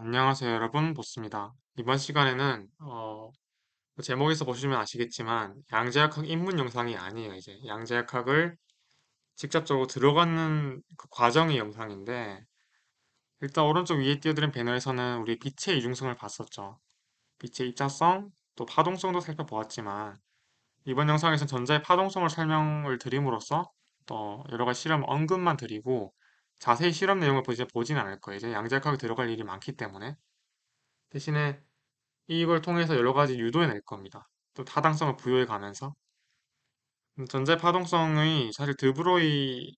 안녕하세요 여러분 보스입니다. 이번 시간에는 어, 뭐 제목에서 보시면 아시겠지만 양자역학 입문 영상이 아니에요. 이제 양자역학을 직접적으로 들어가는 그 과정의 영상인데 일단 오른쪽 위에 띄어드린 배너에서는 우리 빛의 이중성을 봤었죠. 빛의 입자성 또 파동성도 살펴보았지만 이번 영상에서는 전자의 파동성을 설명을 드림으로써 또 여러 가지 실험 언급만 드리고 자세히 실험 내용을 이제 보진 않을 거예요. 이제 양자역학에 들어갈 일이 많기 때문에 대신에 이걸 통해서 여러 가지 유도해낼 겁니다. 또 타당성을 부여해 가면서 음, 전자 파동성이 사실 드브로이에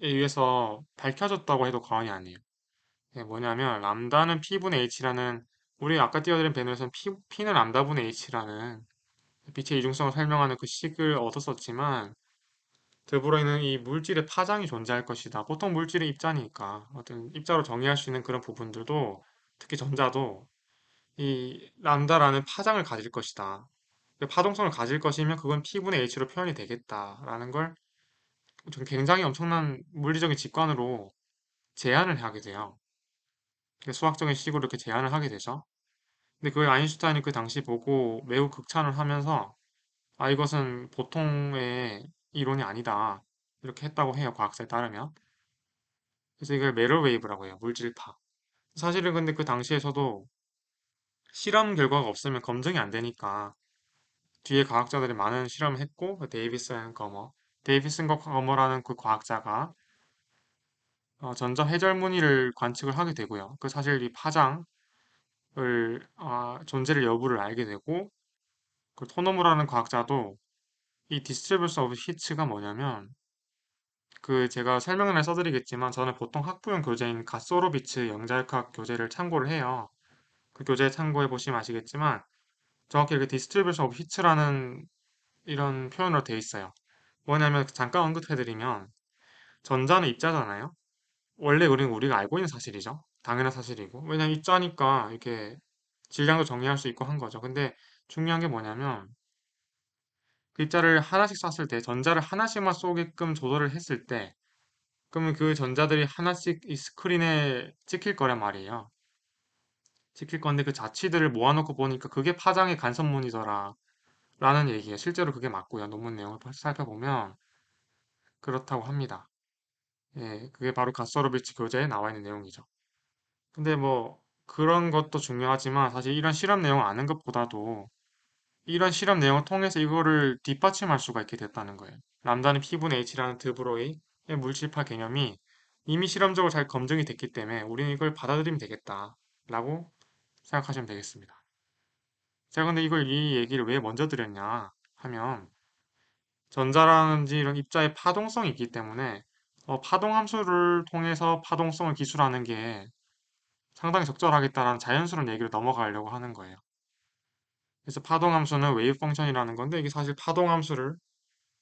의해서 밝혀졌다고 해도 과언이 아니에요. 예, 뭐냐면 람다는 P분의 H라는 우리 아까 띄워드린 배너에서는 P, P는 람다분의 H라는 빛의 이중성을 설명하는 그 식을 얻었었지만 드브로이는 이 물질의 파장이 존재할 것이다. 보통 물질의 입자니까 어떤 입자로 정의할 수 있는 그런 부분들도 특히 전자도 이 람다라는 파장을 가질 것이다. 그러니까 파동성을 가질 것이면 그건 P분의 H로 표현이 되겠다라는 걸 굉장히 엄청난 물리적인 직관으로 제안을 하게 돼요. 그러니까 수학적인 식으로 이렇게 제안을 하게 되죠. 근데 그걸 아인슈타인이 그 당시 보고 매우 극찬을 하면서 아 이것은 보통의 이론이 아니다. 이렇게 했다고 해요. 과학자에 따르면. 그래서 이걸 메로웨이브라고 해요. 물질파. 사실은 근데 그 당시에서도 실험 결과가 없으면 검증이 안 되니까 뒤에 과학자들이 많은 실험을 했고 그 데이비슨 거머 데이비슨 거머라는 그 과학자가 어, 전자 해절 무늬를 관측을 하게 되고요. 그 사실 이 파장을 어, 존재를 여부를 알게 되고 그 토너무라는 과학자도 이 distribution of heat가 뭐냐면 그 제가 설명을에 써드리겠지만 저는 보통 학부형 교재인 가소로비츠 영자역학 교재를 참고를 해요. 그 교재 참고해 보시면 아시겠지만 정확히 이렇게 distribution of heat라는 이런 표현으로 돼 있어요. 뭐냐면 잠깐 언급해드리면 전자는 입자잖아요. 원래 우리는 우리가 알고 있는 사실이죠. 당연한 사실이고 왜냐면 입자니까 이렇게 질량도 정리할 수 있고 한 거죠. 근데 중요한 게 뭐냐면 글자를 하나씩 쐈을 때 전자를 하나씩만 쏘게끔 조절을 했을 때 그러면 그 전자들이 하나씩 이 스크린에 찍힐 거란 말이에요. 찍힐 건데 그 자취들을 모아놓고 보니까 그게 파장의 간섭 모니더라 라는 얘기예요. 실제로 그게 맞고요. 논문 내용을 살펴보면 그렇다고 합니다. 예, 그게 바로 가스로비치 교재에 나와 있는 내용이죠. 근데 뭐 그런 것도 중요하지만 사실 이런 실험 내용 아는 것보다도 이런 실험 내용을 통해서 이거를 뒷받침할 수가 있게 됐다는 거예요. 람다는 피분 H라는 드브로이의 물질파 개념이 이미 실험적으로 잘 검증이 됐기 때문에 우리는 이걸 받아들이면 되겠다 라고 생각하시면 되겠습니다. 제가 근데 이걸 이 얘기를 왜 먼저 드렸냐 하면 전자라든지 이런 입자의 파동성이 있기 때문에 어, 파동 함수를 통해서 파동성을 기술하는 게 상당히 적절하겠다라는 자연스러운 얘기를 넘어가려고 하는 거예요. 그래서 파동 함수는 웨이브 펑션이라는 건데 이게 사실 파동 함수를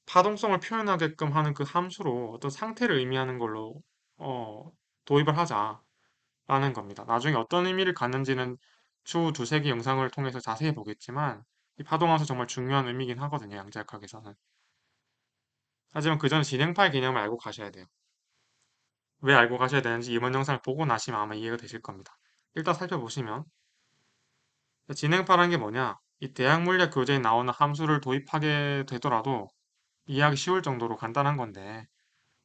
파동성을 표현하게끔 하는 그 함수로 어떤 상태를 의미하는 걸로 어, 도입을 하자라는 겁니다. 나중에 어떤 의미를 갖는지는 추후 두세 개 영상을 통해서 자세히 보겠지만 이 파동 함수 정말 중요한 의미긴 하거든요. 양자역학에서는. 하지만 그전에 진행 파일 개념을 알고 가셔야 돼요. 왜 알고 가셔야 되는지 이번 영상을 보고 나시면 아마 이해가 되실 겁니다. 일단 살펴보시면 진행 파란 게 뭐냐? 이 대학 물리학 교재에 나오는 함수를 도입하게 되더라도 이해하기 쉬울 정도로 간단한 건데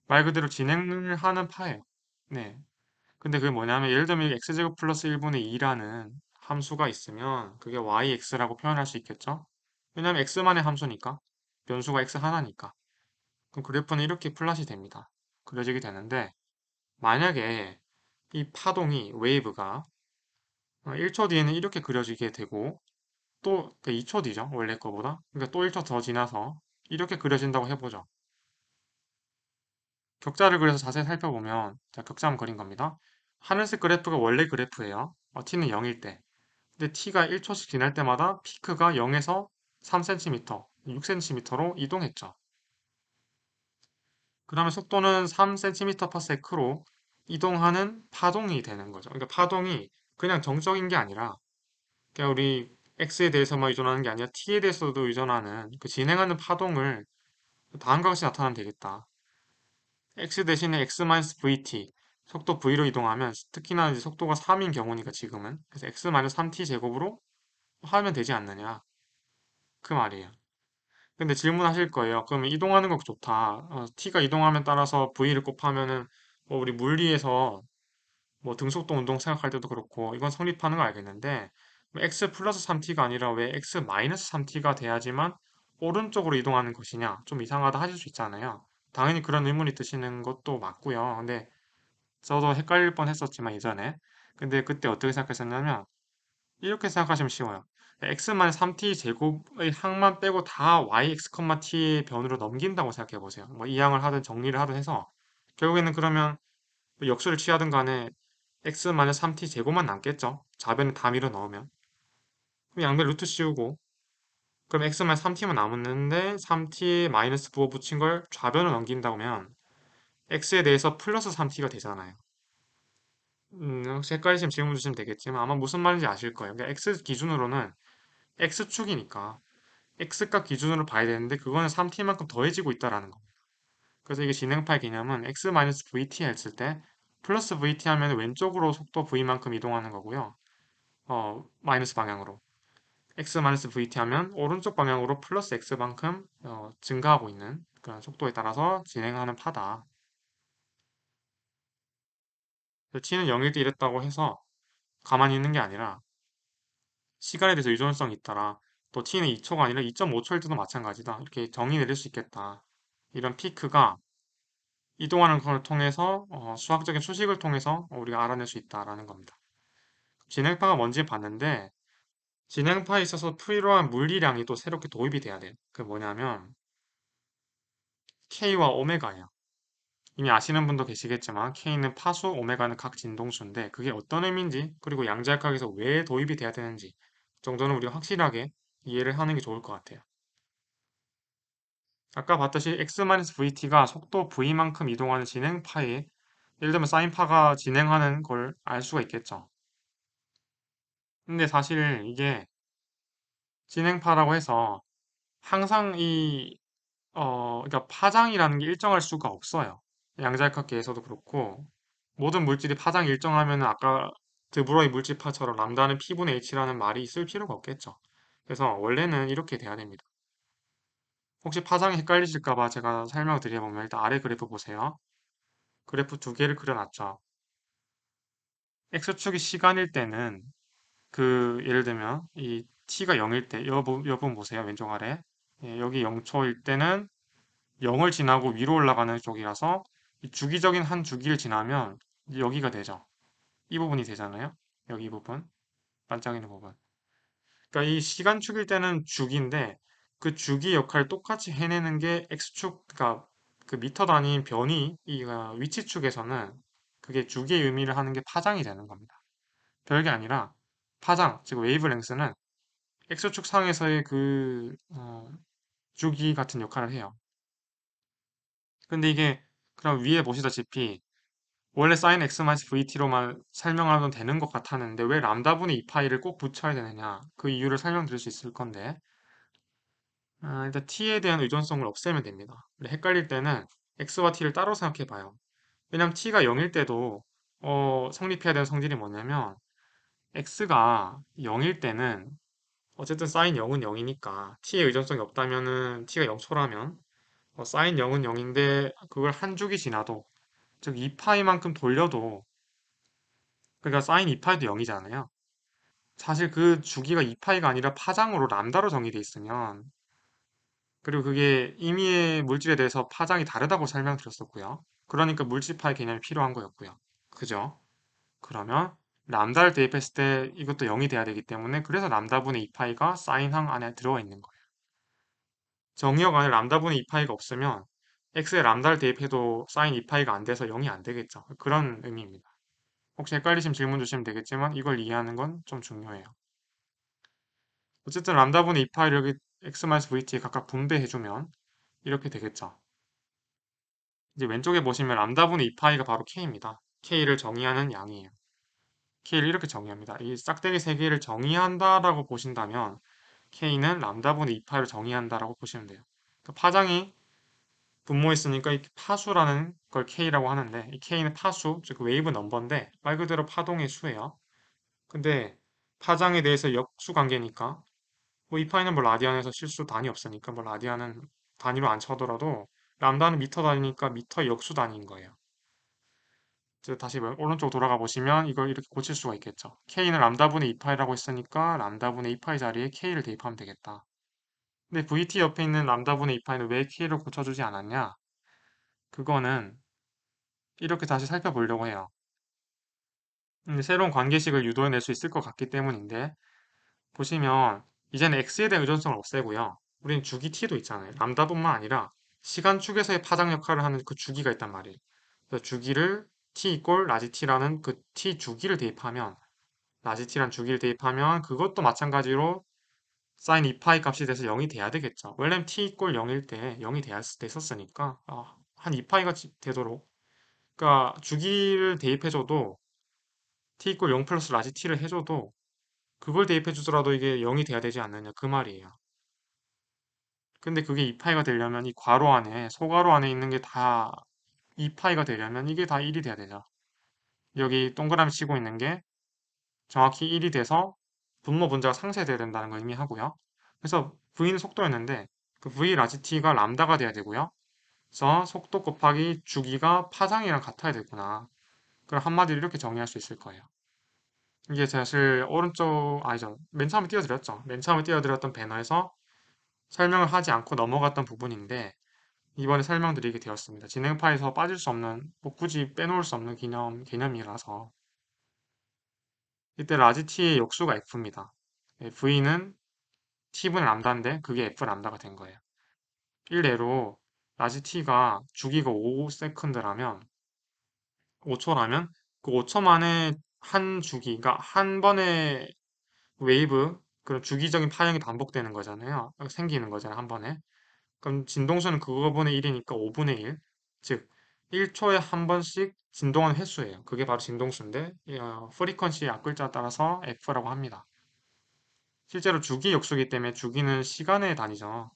말 그대로 진행을 하는 파예요. 네. 근데 그게 뭐냐면 예를 들면 x제곱 플러스 1분의 2라는 함수가 있으면 그게 yx라고 표현할 수 있겠죠? 왜냐면 x만의 함수니까 변수가 x 하나니까 그럼 그래프는 이렇게 플롯이 됩니다. 그려지게 되는데 만약에 이 파동이 웨이브가 1초 어, 뒤에는 이렇게 그려지게 되고 또 2초 그 뒤죠. 원래 거보다. 그러니까 또 1초 더 지나서 이렇게 그려진다고 해보죠. 격자를 그려서 자세히 살펴보면 자, 격자 한번 그린 겁니다. 하늘색 그래프가 원래 그래프예요. 어, t는 0일 때. 근데 t가 1초씩 지날 때마다 피크가 0에서 3cm, 6cm로 이동했죠. 그 다음에 속도는 3cm per s 로 이동하는 파동이 되는 거죠. 그러니까 파동이 그냥 정적인 게 아니라 그냥 그러니까 우리 x에 대해서만 의존하는 게 아니라 t에 대해서도 의존하는 그 진행하는 파동을 다음과 같이 나타나면 되겠다. x 대신에 x-vt 속도 v로 이동하면 특히나 이제 속도가 3인 경우니까 지금은 그래서 x-3t 제곱으로 하면 되지 않느냐 그 말이에요. 근데 질문하실 거예요. 그러면 이동하는 거 좋다. 어, t가 이동하면 따라서 v를 곱하면은 뭐 우리 물리에서 뭐 등속도 운동 생각할 때도 그렇고 이건 성립하는 거 알겠는데 x 플러스 3t가 아니라 왜 x 마이너스 3t가 돼야지만 오른쪽으로 이동하는 것이냐 좀 이상하다 하실 수 있잖아요 당연히 그런 의문이 드시는 것도 맞고요 근데 저도 헷갈릴 뻔 했었지만 이전에 근데 그때 어떻게 생각했었냐면 이렇게 생각하시면 쉬워요 x만 3t 제곱의 항만 빼고 다 yx,t의 변으로 넘긴다고 생각해보세요 뭐 이항을 하든 정리를 하든 해서 결국에는 그러면 뭐 역수를 취하든 간에 x-3t 제곱만 남겠죠 자변을 다 밀어 넣으면 그럼 양변 루트 씌우고 그럼 x만 3t만 남았는데 3t 마이너스 부호 붙인 걸 좌변으로 넘긴다고 면 x에 대해서 플러스 3t가 되잖아요. 음, 혹시 헷갈리시면 질문 주시면 되겠지만 아마 무슨 말인지 아실 거예요. 그러니까 x 기준으로는 x축이니까 x값 기준으로 봐야 되는데 그거는 3t만큼 더해지고 있다라는 겁니다. 그래서 이게 진행파 개념은 x-vt 했을 때 플러스 vt 하면 왼쪽으로 속도 v만큼 이동하는 거고요. 어, 마이너스 방향으로. x-vt 하면 오른쪽 방향으로 플러스 x만큼 어, 증가하고 있는 그런 속도에 따라서 진행하는 파다. 치는 0일 때 이랬다고 해서 가만히 있는 게 아니라 시간에 대해서 유전성이 있더라또 t는 2초가 아니라 2.5초일 때도 마찬가지다. 이렇게 정의 내릴 수 있겠다. 이런 피크가 이동하는 걸 통해서 어, 수학적인 수식을 통해서 우리가 알아낼 수 있다라는 겁니다. 진행파가 뭔지 봤는데 진행파에 있어서 필요한 물리량이 또 새롭게 도입이 돼야 돼요. 그 뭐냐면 K와 오메가예요. 이미 아시는 분도 계시겠지만 K는 파수, 오메가는 각 진동수인데 그게 어떤 의미인지 그리고 양자역학에서 왜 도입이 돼야 되는지 정도는 우리가 확실하게 이해를 하는 게 좋을 것 같아요. 아까 봤듯이 x-vt가 속도 v만큼 이동하는 진행파에 예를 들면 사인파가 진행하는 걸 알 수가 있겠죠. 근데 사실 이게 진행파라고 해서 항상 이, 어, 그러니까 파장이라는 게 일정할 수가 없어요. 양자역학계에서도 그렇고, 모든 물질이 파장 일정하면 아까 드브로이 물질파처럼 람다는 P분의 H라는 말이 있을 필요가 없겠죠. 그래서 원래는 이렇게 돼야 됩니다. 혹시 파장이 헷갈리실까봐 제가 설명 드려보면 일단 아래 그래프 보세요. 그래프 두 개를 그려놨죠. X축이 시간일 때는 그 예를 들면 이 t가 0일 때 여분, 여분 보세요. 왼쪽 아래 예, 여기 0초일 때는 0을 지나고 위로 올라가는 쪽이라서 주기적인 한 주기를 지나면 여기가 되죠. 이 부분이 되잖아요. 여기 부분 반짝이는 부분 그러니까 이 시간축일 때는 주기인데 그 주기 역할을 똑같이 해내는 게 x축 그러니까 그 미터 단위인 변이 이 위치축에서는 그게 주기의 의미를 하는 게 파장이 되는 겁니다. 별게 아니라 파장, 즉 웨이브랭스는 엑소축 상에서의 그 어, 주기 같은 역할을 해요. 근데 이게 그럼 위에 보시다시피 원래 사인 x vt로만 설명하면 되는 것 같았는데 왜 람다분의 이 파이를 꼭 붙여야 되느냐 그 이유를 설명드릴 수 있을 건데 아, 일단 t에 대한 의존성을 없애면 됩니다. 근데 헷갈릴 때는 x와 t를 따로 생각해봐요. 왜냐면 하 t가 0일 때도 어, 성립해야 되는 성질이 뭐냐면 x가 0일 때는 어쨌든 사인 0은 0이니까 t의 의존성이 없다면은 t가 0초라면 어, 사인 0은 0인데 그걸 한 주기 지나도 즉 2파이만큼 돌려도 그러니까 사인 2파이도 0이잖아요. 사실 그 주기가 2파이가 아니라 파장으로 람다로 정의되어 있으면 그리고 그게 임의의 물질에 대해서 파장이 다르다고 설명드렸었고요. 그러니까 물질파의 개념이 필요한 거였고요. 그죠? 그러면 람다를 대입했을 때 이것도 0이 돼야 되기 때문에 그래서 람다분의 2파이가 사인항 안에 들어와 있는 거예요. 정의역 안에 람다분의 2파이가 없으면 x에 람다를 대입해도 사인 2파이가 안 돼서 0이 안 되겠죠. 그런 의미입니다. 혹시 헷갈리시면 질문 주시면 되겠지만 이걸 이해하는 건 좀 중요해요. 어쨌든 람다분의 2파이를 여기 x-vt에 각각 분배해주면 이렇게 되겠죠. 이제 왼쪽에 보시면 람다분의 2파이가 바로 k입니다. k를 정의하는 양이에요. K를 이렇게 정의합니다. 이싹대기세 개를 정의한다라고 보신다면 K는 람다분의 2파를 정의한다라고 보시면 돼요. 그 파장이 분모했으니까 이 파수라는 걸 K라고 하는데 이 K는 파수, 즉 웨이브 넘버인데 말 그대로 파동의 수예요. 근데 파장에 대해서 역수 관계니까 뭐 이파이는 뭐 라디안에서 실수 단위 없으니까 뭐 라디안은 단위로 안 쳐더라도 람다는 미터 단위니까 미터 역수 단위인 거예요. 다시 오른쪽 돌아가 보시면 이걸 이렇게 고칠 수가 있겠죠. k는 람다분의 2파이라고 했으니까 람다분의 2파이 자리에 k를 대입하면 되겠다. 근데 vt 옆에 있는 람다분의 2파이는 왜 k를 고쳐주지 않았냐? 그거는 이렇게 다시 살펴보려고 해요. 새로운 관계식을 유도해낼 수 있을 것 같기 때문인데 보시면 이제는 x에 대한 의존성을 없애고요. 우린 주기 t도 있잖아요. 람다뿐만 아니라 시간축에서의 파장 역할을 하는 그 주기가 있단 말이에요. 그래서 주기를 t 이꼴 라지 t라는 그 t 주기를 대입하면 라지 t란 주기를 대입하면 그것도 마찬가지로 사인 2파이 값이 돼서 0이 돼야 되겠죠. 원래 면 t 이꼴 0일 때 0이 됐었으니까 아, 한 2파이가 되도록 그러니까 주기를 대입해줘도 t 이꼴 0 플러스 라지 t를 해줘도 그걸 대입해주더라도 이게 0이 돼야 되지 않느냐 그 말이에요. 근데 그게 2파이가 되려면 이 괄호 안에 소괄호 안에 있는 게다 이파이가 되려면 이게 다 1이 돼야 되죠. 여기 동그라미 치고 있는 게 정확히 1이 돼서 분모 분자가 상쇄돼야 된다는 걸 의미하고요. 그래서 v는 속도였는데 그 v 라지 t가 람다가 돼야 되고요. 그래서 속도 곱하기 주기가 파장이랑 같아야 되구나. 그럼 한마디로 이렇게 정리할 수 있을 거예요. 이게 사실 오른쪽 아니죠. 맨 처음에 띄워드렸죠. 맨 처음에 띄워드렸던 배너에서 설명을 하지 않고 넘어갔던 부분인데 이번에 설명드리게 되었습니다. 진행파에서 빠질 수 없는, 뭐 굳이 빼놓을 수 없는 개념, 개념이라서 이때 라지 t의 역수가 f입니다. 네, v는 t분 람다인데 그게 f 람다가 된 거예요. 일례로 라지 t가 주기가 5세컨드라면 5초라면 그 5초 만에 한 주기가 한 번의 웨이브 그런 주기적인 파형이 반복되는 거잖아요. 생기는 거잖아요. 한 번에. 그럼 진동수는 그거분의 1이니까 5분의 1. 즉 1초에 한 번씩 진동한 횟수예요. 그게 바로 진동수인데 어, 프리퀀시의 앞글자 따라서 F라고 합니다. 실제로 주기 역수기 때문에 주기는 시간의 단위죠.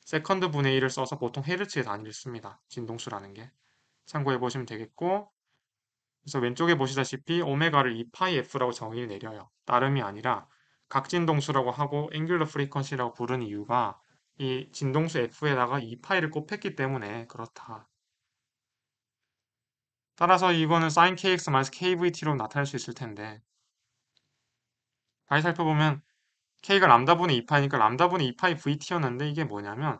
세컨드 분의 1을 써서 보통 헤르츠의 단위를 씁니다. 진동수라는 게. 참고해 보시면 되겠고 그래서 왼쪽에 보시다시피 오메가를 2파이 F라고 정의를 내려요. 따름이 아니라 각진동수라고 하고 앵귤러 프리퀀시라고 부른 이유가 이 진동수 f에다가 이 파이를 꼽혔기 때문에 그렇다. 따라서 이거는 sin kx 마이 kvt로 나타낼 수 있을 텐데 다시 살펴보면 k가 람다분의 2파이니까 람다분의 2파이 vt였는데 이게 뭐냐면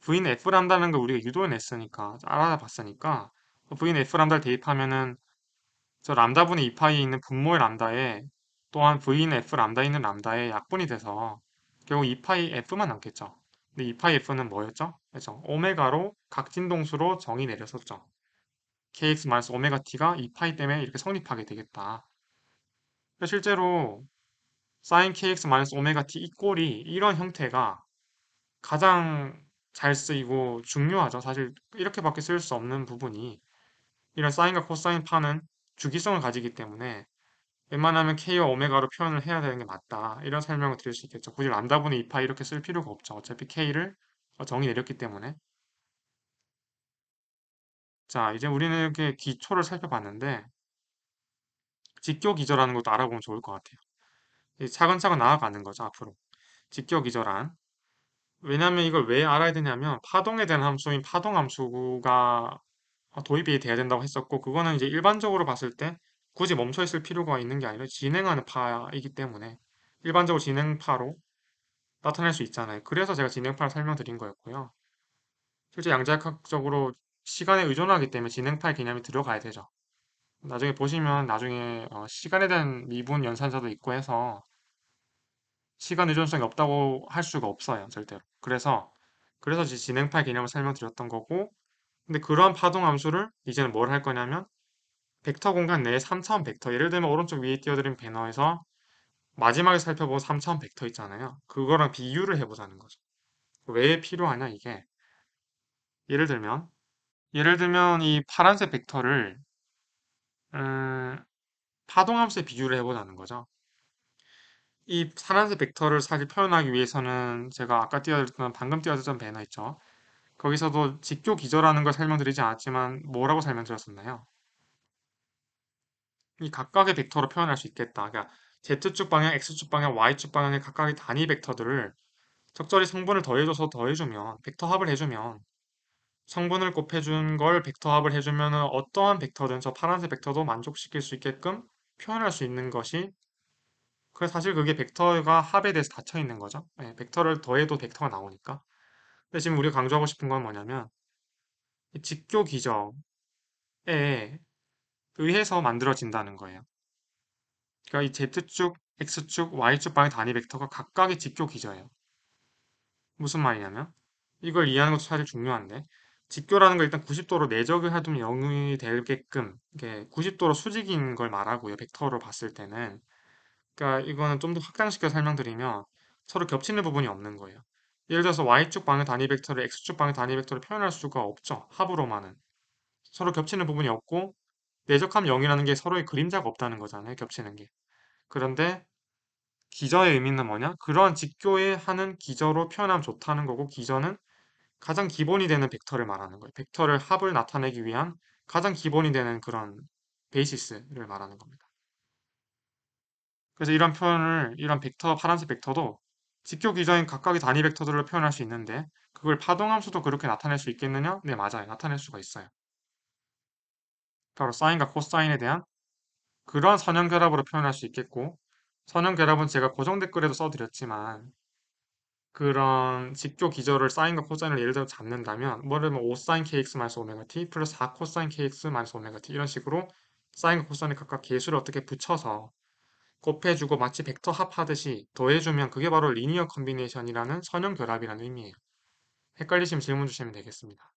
v는 f람다는 걸 우리가 유도해냈으니까 알아봤으니까 v는 f람다를 대입하면은 저 람다분의 2파이에 있는 분모의 람다에 또한 v는 f람다에 있는 람다의 약분이 돼서 결국 2파이 f만 남겠죠. 근데 이 파이 f는 뭐였죠? 그렇죠. 오메가로 각진동수로 정의 내렸었죠. kx 마이너스 오메가 t가 이 파이 때문에 이렇게 성립하게 되겠다. 실제로 sin kx 마이너스 오메가 t 이 꼴이 이런 형태가 가장 잘 쓰이고 중요하죠. 사실 이렇게밖에 쓸 수 없는 부분이 이런 사인과 코사인 파는 주기성을 가지기 때문에 웬만하면 K와 오메가로 표현을 해야 되는 게 맞다. 이런 설명을 드릴 수 있겠죠. 굳이 람다분의 2파 이렇게 쓸 필요가 없죠. 어차피 K를 어, 정의 내렸기 때문에. 자, 이제 우리는 이렇게 기초를 살펴봤는데 직격이절하는 것도 알아보면 좋을 것 같아요. 차근차근 나아가는 거죠, 앞으로. 직격이절한 왜냐하면 이걸 왜 알아야 되냐면 파동에 대한 함수인 파동 함수가 어, 도입이 돼야 된다고 했었고 그거는 이제 일반적으로 봤을 때 굳이 멈춰 있을 필요가 있는 게 아니라 진행하는 파이기 때문에 일반적으로 진행파로 나타낼 수 있잖아요. 그래서 제가 진행파를 설명드린 거였고요. 실제 양자역학적으로 시간에 의존하기 때문에 진행파의 개념이 들어가야 되죠. 나중에 보시면 나중에 어, 시간에 대한 미분 연산자도 있고 해서 시간 의존성이 없다고 할 수가 없어요. 절대로. 그래서 그래서 진행파 의 개념을 설명드렸던 거고 근데 그러한 파동 함수를 이제는 뭘 할 거냐면 벡터 공간 내에 3차원 벡터 예를 들면 오른쪽 위에 띄워드린 배너에서 마지막에 살펴본 3차원 벡터 있잖아요. 그거랑 비유를 해보자는 거죠. 왜 필요하냐 이게 예를 들면 예를 들면 이 파란색 벡터를 음, 파동함수에 비유를 해보자는 거죠. 이 파란색 벡터를 사실 표현하기 위해서는 제가 아까 띄워드렸던 방금 띄워드렸던 배너 있죠. 거기서도 직교 기저라는 걸 설명드리지 않았지만 뭐라고 설명드렸었나요? 이 각각의 벡터로 표현할 수 있겠다. 그러니까 z축 방향, x축 방향, y축 방향의 각각의 단위 벡터들을 적절히 성분을 더해줘서 더해주면 벡터 합을 해주면 성분을 곱해준 걸 벡터 합을 해주면 어떠한 벡터든 저 파란색 벡터도 만족시킬 수 있게끔 표현할 수 있는 것이 그 사실 그게 벡터가 합에 대해서 닫혀 있는 거죠. 네, 벡터를 더해도 벡터가 나오니까. 근데 지금 우리가 강조하고 싶은 건 뭐냐면 직교 기적에 의해서 만들어진다는 거예요. 그러니까 이 Z축, X축, Y축 방의 단위 벡터가 각각의 직교 기저예요. 무슨 말이냐면 이걸 이해하는 것도 사실 중요한데 직교라는 걸 일단 90도로 내적을 하면 0이 되게끔 이게 90도로 수직인 걸 말하고요. 벡터로 봤을 때는 그러니까 이거는 좀 더 확장시켜 설명드리면 서로 겹치는 부분이 없는 거예요. 예를 들어서 y축 방의 단위 벡터를 x축 방의 단위 벡터로 표현할 수가 없죠. 합으로만은. 서로 겹치는 부분이 없고 내적함 0이라는 게 서로의 그림자가 없다는 거잖아요. 겹치는 게. 그런데 기저의 의미는 뭐냐? 그러한 직교에 하는 기저로 표현하면 좋다는 거고 기저는 가장 기본이 되는 벡터를 말하는 거예요. 벡터를 합을 나타내기 위한 가장 기본이 되는 그런 베이시스를 말하는 겁니다. 그래서 이런 표현을 이런 벡터 파란색 벡터도 직교 기저인 각각의 단위 벡터들로 표현할 수 있는데 그걸 파동함수도 그렇게 나타낼 수 있겠느냐? 네 맞아요. 나타낼 수가 있어요. 바로 사인과 코사인에 대한 그런 선형결합으로 표현할 수 있겠고 선형결합은 제가 고정 댓글에도 써드렸지만 그런 직교 기절을 사인과 코사인을 예를 들어 잡는다면 뭐를 뭐 5사인 kx 마이너스 오메가 t 플러스 4코사인 kx 마이너스 오메가 t 이런 식으로 사인과 코사인에 각각 개수를 어떻게 붙여서 곱해주고 마치 벡터 합하듯이 더해주면 그게 바로 리니어 컨비네이션이라는 선형결합이라는 의미예요. 헷갈리시면 질문 주시면 되겠습니다.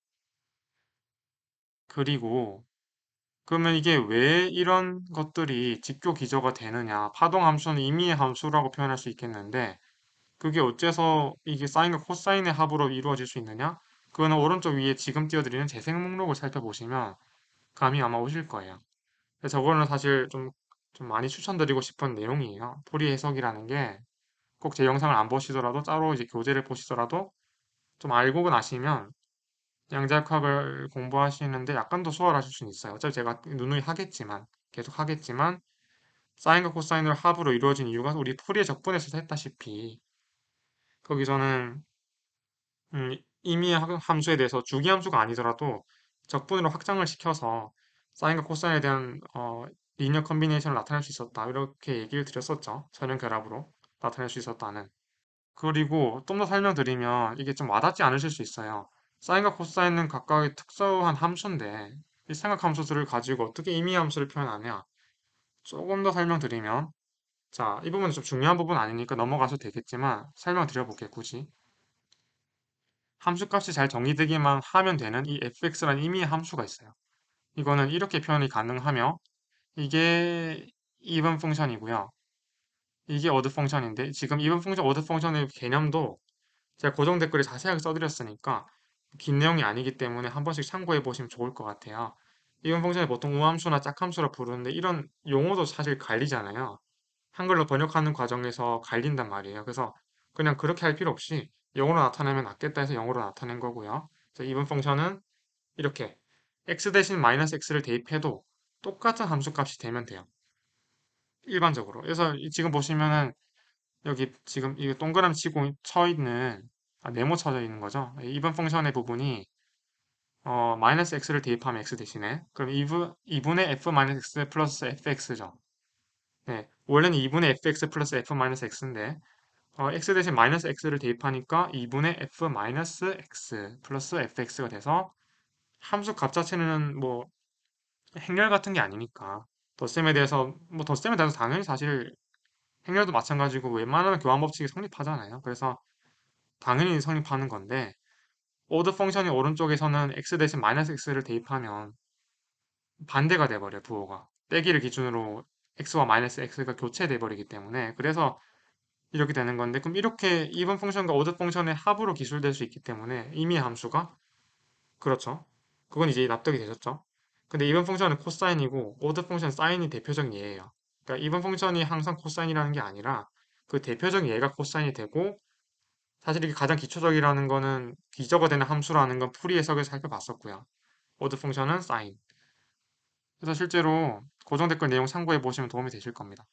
그리고 그러면 이게 왜 이런 것들이 직교 기저가 되느냐 파동 함수는 임의의 함수라고 표현할 수 있겠는데 그게 어째서 이게 사인과 코사인의 합으로 이루어질 수 있느냐 그거는 오른쪽 위에 지금 띄워드리는 재생 목록을 살펴보시면 감이 아마 오실 거예요 저거는 사실 좀, 좀 많이 추천드리고 싶은 내용이에요 포리 해석이라는 게 꼭 제 영상을 안 보시더라도 따로 이제 교재를 보시더라도 좀 알고는 아시면 양자역학을 공부하시는데 약간 더 수월하실 수는 있어요. 어차피 제가 누누이 하겠지만 계속 하겠지만 사인과 코사인을 합으로 이루어진 이유가 우리 풀이의 적분에서 했다시피 거기서는 음, 임의 함수에 대해서 주기 함수가 아니더라도 적분으로 확장을 시켜서 사인과 코사인에 대한 어, 리니어 컨비네이션을 나타낼 수 있었다 이렇게 얘기를 드렸었죠. 전형 결합으로 나타낼 수 있었다는 그리고 좀 더 설명드리면 이게 좀 와닿지 않으실 수 있어요. 사인과 코사인은 각각의 특수한 함수인데 이 삼각함수들을 가지고 어떻게 임의함수를 표현하냐 조금 더 설명드리면 자 이 부분은 좀 중요한 부분 아니니까 넘어가서 되겠지만 설명드려볼게 굳이 함수값이 잘 정의되기만 하면 되는 이 fx라는 임의 함수가 있어요 이거는 이렇게 표현이 가능하며 이게 이번 펑션이고요 이게 어드 펑션인데 지금 이번 펑션 어드 펑션의 개념도 제가 고정 댓글에 자세하게 써드렸으니까 긴 내용이 아니기 때문에 한 번씩 참고해 보시면 좋을 것 같아요. 이온 펑션을 보통 우함수나 짝함수라 부르는데 이런 용어도 사실 갈리잖아요. 한글로 번역하는 과정에서 갈린단 말이에요. 그래서 그냥 그렇게 할 필요 없이 영어로 나타내면 낫겠다 해서 영어로 나타낸 거고요. 그래서 이번 펑션은 이렇게 x 대신 마이너스 x를 대입해도 똑같은 함수값이 되면 돼요. 일반적으로. 그래서 지금 보시면은 여기 지금 이 동그라미 치고 쳐 있는 아, 네모 쳐져 있는 거죠. 네, 이번 펑션의 부분이 어, 마이너스 x를 대입하면 x 대신에 그럼 2분, 2분의 f 마이너스 x 플러스 fx죠. 네, 원래는 2분의 fx 플러스 f 마이너스 x인데 어, x 대신 마이너스 x를 대입하니까 2분의 f 마이너스 x 플러스 fx가 돼서 함수 값 자체는 뭐 행렬 같은 게 아니니까 덧셈에 대해서 뭐 덧셈에 대해서 당연히 사실 행렬도 마찬가지고 웬만하면 교환 법칙이 성립하잖아요. 그래서 당연히 성립하는 건데 order 펑션이 오른쪽에서는 x 대신 마이너스 x를 대입하면 반대가 돼버려 부호가 빼기를 기준으로 x와 마이너스 x가 교체돼 버리기 때문에 그래서 이렇게 되는 건데 그럼 이렇게 even 펑션과 order 펑션의 합으로 기술될 수 있기 때문에 이미 함수가 그렇죠 그건 이제 납득이 되셨죠 근데 even 펑션은 코사인이고 order 펑션 사인이 대표적인 예예요 그러니까 even 펑션이 항상 코사인이라는 게 아니라 그 대표적인 예가 코사인이 되고 사실 이게 가장 기초적이라는 거는 기저가 되는 함수라는 건 풀이 해석을 살펴봤었고요. 워드 펑션은 sign. 그래서 실제로 고정 댓글 내용 참고해 보시면 도움이 되실 겁니다.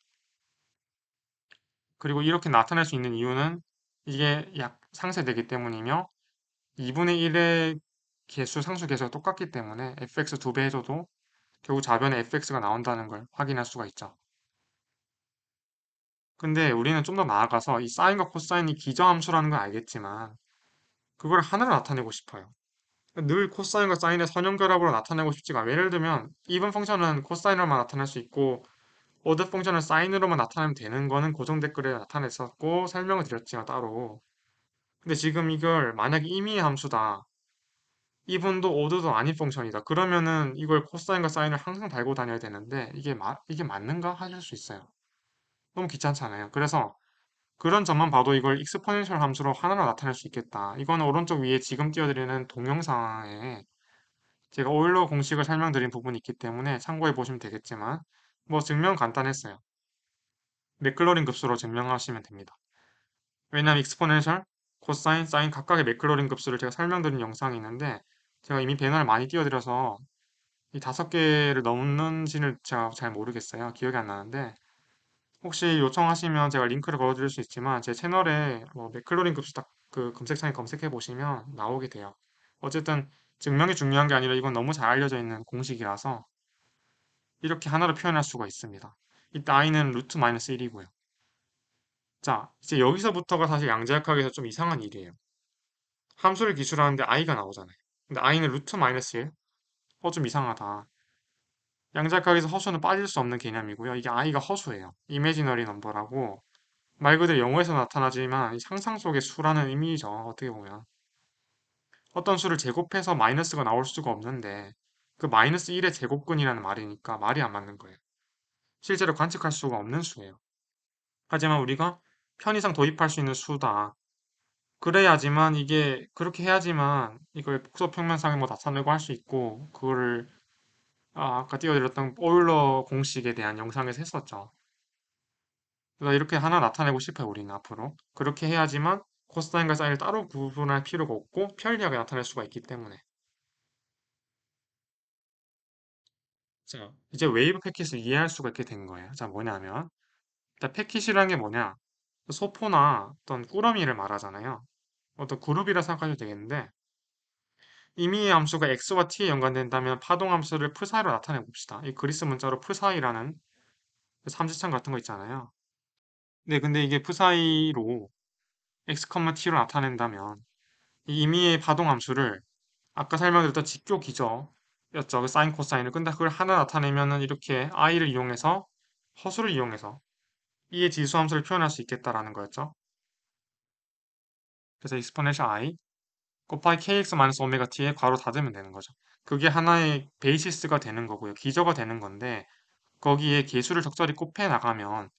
그리고 이렇게 나타낼 수 있는 이유는 이게 약 상쇄되기 때문이며 2분의 1의 개수 상수 개수가 똑같기 때문에 fx 두배 해줘도 결국 좌변에 fx가 나온다는 걸 확인할 수가 있죠. 근데 우리는 좀 더 나아가서 이 사인과 코사인이 기저함수라는 건 알겠지만 그걸 하나로 나타내고 싶어요. 늘 코사인과 사인의 선형결합으로 나타내고 싶지가 예를 들면 이분 펑션은 코사인으로만 나타낼 수 있고 오드 펑션은 사인으로만 나타내면 되는 거는 고정 댓글에 나타냈었고 설명을 드렸지만 따로 근데 지금 이걸 만약 에 임의 함수다 이분도 오드도 아닌 펑션이다 그러면은 이걸 코사인과 사인을 항상 달고 다녀야 되는데 이게 마, 이게 맞는가 하실 수 있어요 너무 귀찮잖아요. 그래서 그런 점만 봐도 이걸 익스포넨셜 함수로 하나로 나타낼 수 있겠다. 이거는 오른쪽 위에 지금 띄워드리는 동영상에 제가 오일러 공식을 설명드린 부분이 있기 때문에 참고해 보시면 되겠지만 뭐 증명 간단했어요. 맥클로린 급수로 증명하시면 됩니다. 왜냐하면 익스포넨셜, 코사인, 사인 각각의 맥클로린 급수를 제가 설명드린 영상이 있는데 제가 이미 배너를 많이 띄워드려서 이 다섯 개를 넘는 지는 제가 잘 모르겠어요. 기억이 안 나는데 혹시 요청하시면 제가 링크를 걸어드릴 수 있지만 제 채널에 뭐 맥클로린 급수 딱그 검색창에 검색해 보시면 나오게 돼요. 어쨌든 증명이 중요한 게 아니라 이건 너무 잘 알려져 있는 공식이라서 이렇게 하나로 표현할 수가 있습니다. 이 나이는 루트 마이너스 1이고요. 자, 이제 여기서부터가 사실 양자역학에서 좀 이상한 일이에요. 함수를 기술하는데 i가 나오잖아요. 근데 i는 루트 마이너스 1? 어, 좀 이상하다. 양자각에서 허수는 빠질 수 없는 개념이고요. 이게 i가 허수예요. 이미지너리 넘버라고 말 그대로 영어에서 나타나지만 상상 속의 수라는 의미죠. 어떻게 보면. 어떤 수를 제곱해서 마이너스가 나올 수가 없는데 그 마이너스 1의 제곱근이라는 말이니까 말이 안 맞는 거예요. 실제로 관측할 수가 없는 수예요. 하지만 우리가 편의상 도입할 수 있는 수다. 그래야지만 이게 그렇게 해야지만 이걸 복소 평면상에 뭐 나타내고 할 수 있고 그거를 아, 까 띄워드렸던 오일러 공식에 대한 영상에서 했었죠. 이렇게 하나 나타내고 싶어요, 우리는 앞으로. 그렇게 해야지만 코사인과 스 사인을 따로 구분할 필요가 없고 편리하게 나타낼 수가 있기 때문에. 자, 이제 웨이브 패킷을 이해할 수가 있게 된 거예요. 자, 뭐냐면 일단 패킷이라는 게 뭐냐? 소포나 어떤 꾸러미를 말하잖아요. 어떤 그룹이라 생각하셔도 되겠는데 임의 함수가 x와 t에 연관된다면 파동 함수를 풀사이로 나타내 봅시다. 이 그리스 문자로 풀사이라는 삼지창 같은 거 있잖아요. 네, 근데 이게 풀사이로 x, t로 나타낸다면 이 임의의 파동 함수를 아까 설명드렸던 직교 기저였죠. 그 사인 코사인을 근데 그걸 하나 나타내면은 이렇게 i를 이용해서 허수를 이용해서 이의 지수 함수를 표현할 수 있겠다라는 거였죠. 그래서 exponential i 곱하기 kx-오메가t에 괄호 닫으면 되는 거죠. 그게 하나의 베이시스가 되는 거고요. 기저가 되는 건데 거기에 개수를 적절히 곱해 나가면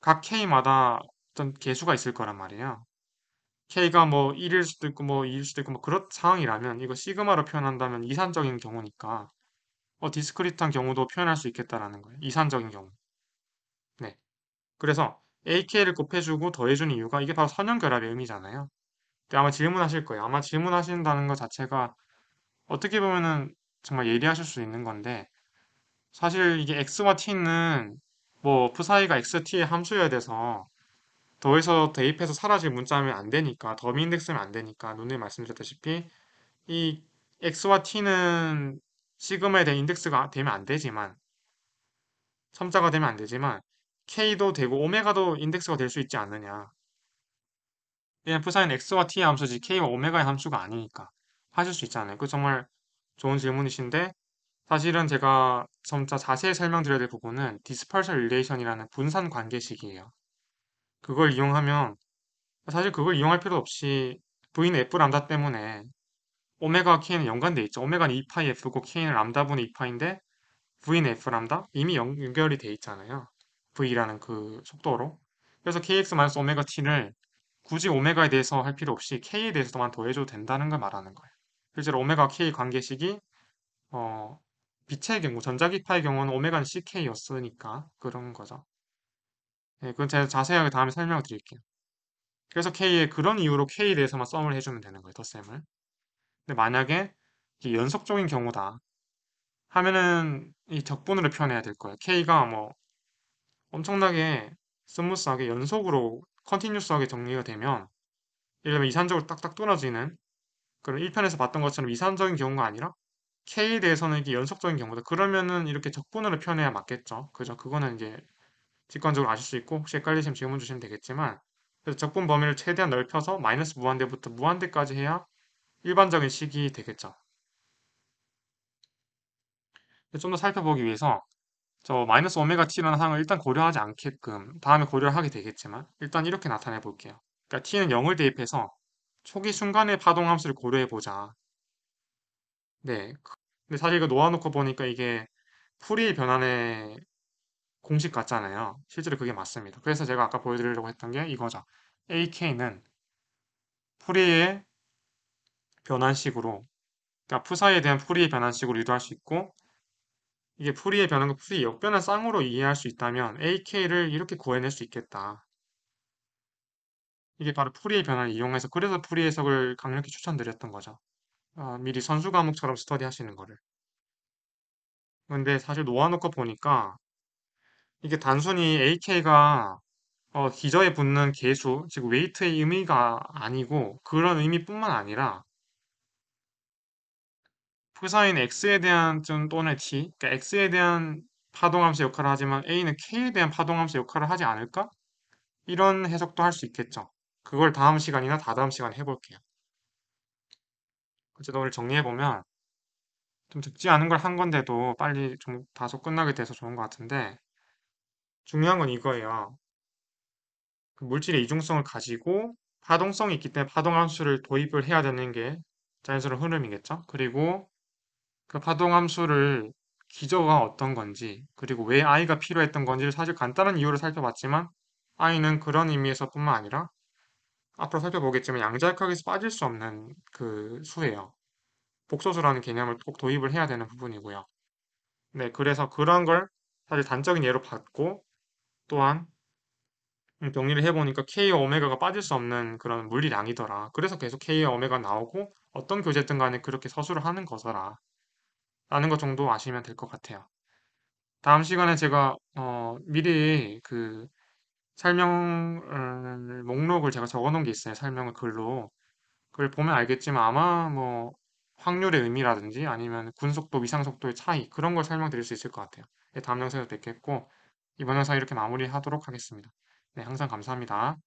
각 k마다 어떤 개수가 있을 거란 말이에요. k가 뭐 1일 수도 있고 뭐 2일 수도 있고 뭐 그런 상황이라면 이거 시그마로 표현한다면 이산적인 경우니까 어 디스크리트한 경우도 표현할 수 있겠다라는 거예요. 이산적인 경우. 네. 그래서 ak를 곱해주고 더해준 이유가 이게 바로 선형결합의 의미잖아요. 그 아마 질문하실 거예요. 아마 질문하신다는 것 자체가 어떻게 보면은 정말 예리하실 수 있는 건데 사실 이게 x와 t는 뭐 푸사이가 xt의 함수여야 돼서 더해서 대입해서 사라질 문자면 안 되니까 더미 인덱스면 안 되니까 눈에 말씀드렸다시피 이 x와 t는 시그마에 대한 인덱스가 되면 안 되지만 3자가 되면 안 되지만 k도 되고 오메가도 인덱스가 될 수 있지 않느냐 F사인 X와 T의 함수지 K와 오메가의 함수가 아니니까 하실 수 있잖아요. 그 정말 좋은 질문이신데 사실은 제가 점차 자세히 설명드려야 될 부분은 dispersal r e l a t i o n 이라는 분산 관계식이에요. 그걸 이용하면 사실 그걸 이용할 필요 없이 V는 F 람다 때문에 오메가와 K는 연관되어 있죠. 오메가는 2파이 F고 K는 람다분의 2파인데 V는 F 람다 이미 연, 결이돼 있잖아요. V라는 그 속도로. 그래서 KX-오메가 T를 굳이 오메가에 대해서 할 필요 없이 k에 대해서만 더해줘도 된다는 걸 말하는 거예요. 실제로 오메가 k 관계식이 어, 빛의 경우, 전자기파의 경우는 오메가는 ck였으니까 그런 거죠. 네, 그건 제가 자세하게 다음에 설명을 드릴게요. 그래서 k의 그런 이유로 k에 대해서만 썸을 해주면 되는 거예요, 덧셈을. 근데 만약에 연속적인 경우다 하면은 이 적분으로 표현해야 될 거예요. k가 뭐 엄청나게 스무스하게 연속으로 컨티뉴스하게 정리가 되면 예를 들면 이산적으로 딱딱 떨어지는 그런 1편에서 봤던 것처럼 이산적인 경우가 아니라 K에 대해서는 이게 연속적인 경우다. 그러면은 이렇게 적분으로 표현해야 맞겠죠. 그죠? 그거는 이제 직관적으로 아실 수 있고 혹시 헷갈리시면 질문 주시면 되겠지만 그래서 적분 범위를 최대한 넓혀서 마이너스 무한대부터 무한대까지 해야 일반적인 식이 되겠죠. 좀 더 살펴보기 위해서 저 마이너스 오메가 t라는 항을 일단 고려하지 않게끔 다음에 고려를 하게 되겠지만 일단 이렇게 나타내 볼게요. 그러니까 t는 0을 대입해서 초기 순간의 파동 함수를 고려해 보자. 네. 그, 근데 사실 이거 놓아놓고 보니까 이게 풀이 변환의 공식 같잖아요. 실제로 그게 맞습니다. 그래서 제가 아까 보여드리려고 했던 게 이거죠. AK는 풀이의 변환식으로 그러니까 푸사에 대한 풀이의 변환식으로 유도할 수 있고 이게 풀이의 변환과 풀이 역변한 쌍으로 이해할 수 있다면 AK를 이렇게 구해낼 수 있겠다. 이게 바로 풀이의 변환을 이용해서 그래서 풀이 해석을 강력히 추천드렸던 거죠. 어, 미리 선수 과목처럼 스터디 하시는 거를. 근데 사실 놓아놓고 보니까 이게 단순히 AK가 어, 기저에 붙는 개수, 즉 웨이트의 의미가 아니고 그런 의미뿐만 아니라 코사인 x에 대한 또는 t, 그러니까 x에 대한 파동함수 역할을 하지만 a는 k에 대한 파동함수 역할을 하지 않을까? 이런 해석도 할 수 있겠죠. 그걸 다음 시간이나 다다음 시간에 해볼게요. 어쨌든 오늘 정리해보면 좀 듣지 않은 걸 한 건데도 빨리 좀 다소 끝나게 돼서 좋은 것 같은데 중요한 건 이거예요. 그 물질의 이중성을 가지고 파동성이 있기 때문에 파동함수를 도입을 해야 되는 게 자연스러운 흐름이겠죠. 그리고 그 파동 함수를 기저가 어떤 건지 그리고 왜 i가 필요했던 건지를 사실 간단한 이유를 살펴봤지만 i는 그런 의미에서 뿐만 아니라 앞으로 살펴보겠지만 양자역학에서 빠질 수 없는 그 수예요. 복소수라는 개념을 꼭 도입을 해야 되는 부분이고요. 네, 그래서 그런 걸 사실 단적인 예로 봤고 또한 정리를 해보니까 K 오메가가 빠질 수 없는 그런 물리량이더라. 그래서 계속 K 오메가 나오고 어떤 교재든 간에 그렇게 서술을 하는 거더라. 아는 것 정도 아시면 될 것 같아요. 다음 시간에 제가 어, 미리 그 설명 어, 목록을 제가 적어놓은 게 있어요. 설명을 글로. 그걸 보면 알겠지만 아마 뭐 확률의 의미라든지 아니면 군속도, 위상속도의 차이 그런 걸 설명드릴 수 있을 것 같아요. 예, 다음 영상에서 뵙겠고 이번 영상 이렇게 마무리하도록 하겠습니다. 네, 항상 감사합니다.